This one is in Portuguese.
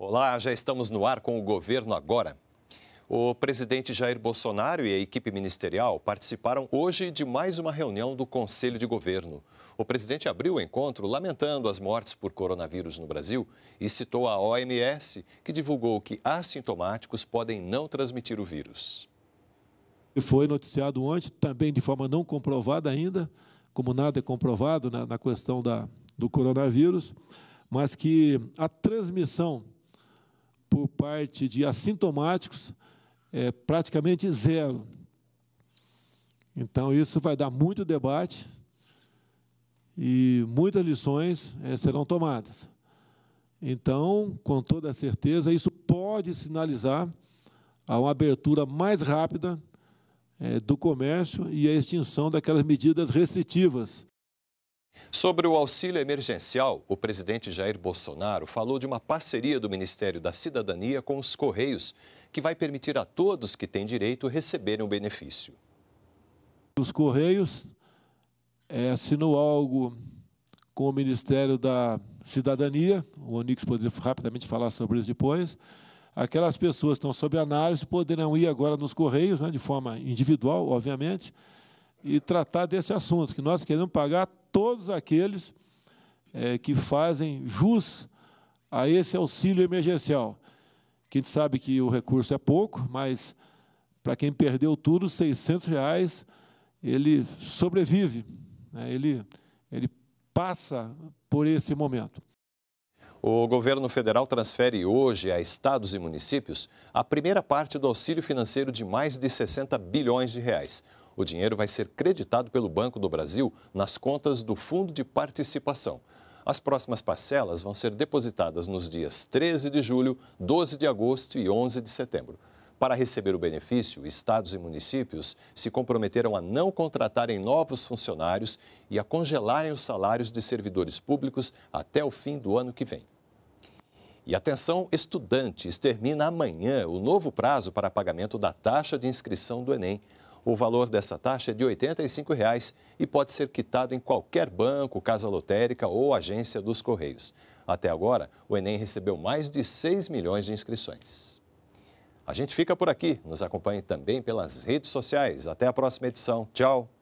Olá, já estamos no ar com o governo agora. O presidente Jair Bolsonaro e a equipe ministerial participaram hoje de mais uma reunião do Conselho de Governo. O presidente abriu o encontro lamentando as mortes por coronavírus no Brasil e citou a OMS, que divulgou que assintomáticos podem não transmitir o vírus. Foi noticiado ontem, também de forma não comprovada ainda, como nada é comprovado na, na questão da, do coronavírus, mas que a transmissão por parte de assintomáticos é praticamente zero. Então, isso vai dar muito debate e muitas lições é, serão tomadas. Então, com toda certeza, isso pode sinalizar a uma abertura mais rápida é, do comércio e a extinção daquelas medidas restritivas Sobre o auxílio emergencial, o presidente Jair Bolsonaro falou de uma parceria do Ministério da Cidadania com os Correios, que vai permitir a todos que têm direito receberem o benefício. Os Correios é, assinou algo com o Ministério da Cidadania, o Onix poderia rapidamente falar sobre isso depois. Aquelas pessoas que estão sob análise poderão ir agora nos Correios, né, de forma individual, obviamente, e tratar desse assunto, que nós queremos pagar todos aqueles é, que fazem jus a esse auxílio emergencial. a gente sabe que o recurso é pouco, mas para quem perdeu tudo, R$ reais, ele sobrevive, né? ele, ele passa por esse momento. O governo federal transfere hoje a estados e municípios a primeira parte do auxílio financeiro de mais de 60 bilhões de reais. O dinheiro vai ser creditado pelo Banco do Brasil nas contas do Fundo de Participação. As próximas parcelas vão ser depositadas nos dias 13 de julho, 12 de agosto e 11 de setembro. Para receber o benefício, estados e municípios se comprometeram a não contratarem novos funcionários e a congelarem os salários de servidores públicos até o fim do ano que vem. E atenção, estudantes, termina amanhã o novo prazo para pagamento da taxa de inscrição do Enem. O valor dessa taxa é de R$ 85,00 e pode ser quitado em qualquer banco, casa lotérica ou agência dos Correios. Até agora, o Enem recebeu mais de 6 milhões de inscrições. A gente fica por aqui. Nos acompanhe também pelas redes sociais. Até a próxima edição. Tchau!